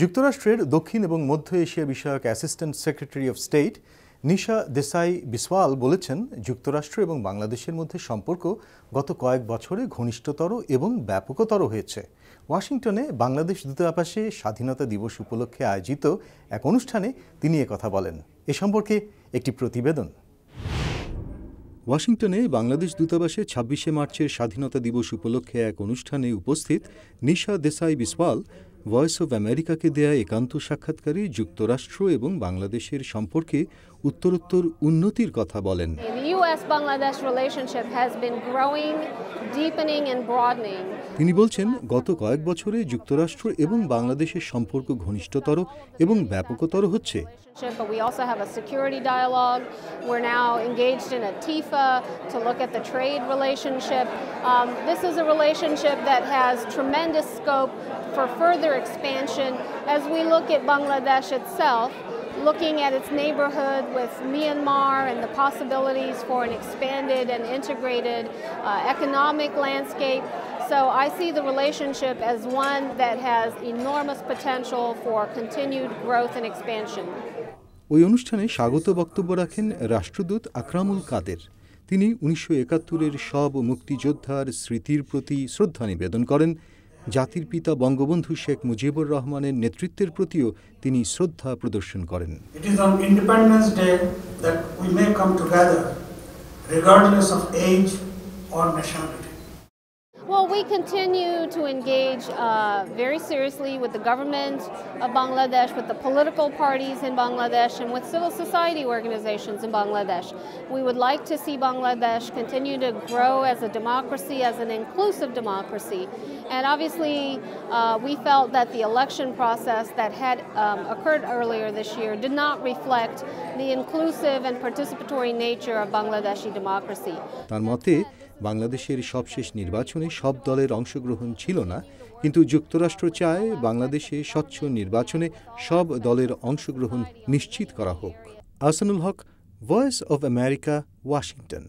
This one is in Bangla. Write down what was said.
যুক্তরাষ্ট্রের দক্ষিণ এবং মধ্য এশিয়া বিষয়ক assistant secretary of state Nisha Desai Biswal বলেছেন যুক্তরাষ্ট্র এবং বাংলাদেশের মধ্যে সম্পর্ক গত কয়েক বছরে ঘনিষ্ঠতর এবং ব্যাপকতর হয়েছে ওয়াশিংটনে বাংলাদেশ দূতাবাসে স্বাধীনতা দিবস উপলক্ষে আয়োজিত এক অনুষ্ঠানে তিনি কথা বলেন এ সম্পর্কে একটি প্রতিবেদন ওয়াশিংটনে বাংলাদেশ দূতাবাসে ছাব্বিশে মার্চের স্বাধীনতা দিবস উপলক্ষে এক অনুষ্ঠানে উপস্থিত নিশা দেসাই বিসওয়াল ভয়েস অব আমেরিকাকে দেয়া একান্ত সাক্ষাৎকারী যুক্তরাষ্ট্র এবং বাংলাদেশের সম্পর্কে উত্তরোত্তর উন্নতির কথা বলেন US Bangladesh relationship has been growing deepening and broadening তিনি বলছেন গত কয়েক বছরে যুক্তরাষ্ট্র এবং বাংলাদেশের সম্পর্ক ঘনিষ্ঠতর এবং ব্যাপকতর হচ্ছে for further expansion as we look at Bangladesh itself looking at its neighborhood with Myanmar and the possibilities for an expanded and integrated uh, economic landscape. So I see the relationship as one that has enormous potential for continued growth and expansion. ওই অনুষ্ঠানে স্বাগত বক্তব্য রাখেন রাষ্ট্রদূত আকরামুল কাদের তিনি উনিশশো একাত্তরের সব মুক্তিযোদ্ধার স্মৃতির প্রতি শ্রদ্ধা নিবেদন করেন জাতির পিতা বঙ্গবন্ধু শেখ মুজিবুর রহমানের নেতৃত্বের প্রতিও তিনি শ্রদ্ধা প্রদর্শন করেন it is on independence day that we may come together regardless of age or nationality Well, we continue to engage uh, very seriously with the government of Bangladesh, with the political parties in Bangladesh, and with civil society organizations in Bangladesh. We would like to see Bangladesh continue to grow as a democracy, as an inclusive democracy. And obviously, uh, we felt that the election process that had um, occurred earlier this year did not reflect the inclusive and participatory nature of Bangladeshi democracy. বাংলাদেশের সবশেষ নির্বাচনে সব দলের অংশগ্রহণ ছিল না কিন্তু যুক্তরাষ্ট্র চায় বাংলাদেশে স্বচ্ছ নির্বাচনে সব দলের অংশগ্রহণ নিশ্চিত করা হোক Asanul Haque voice of America Washington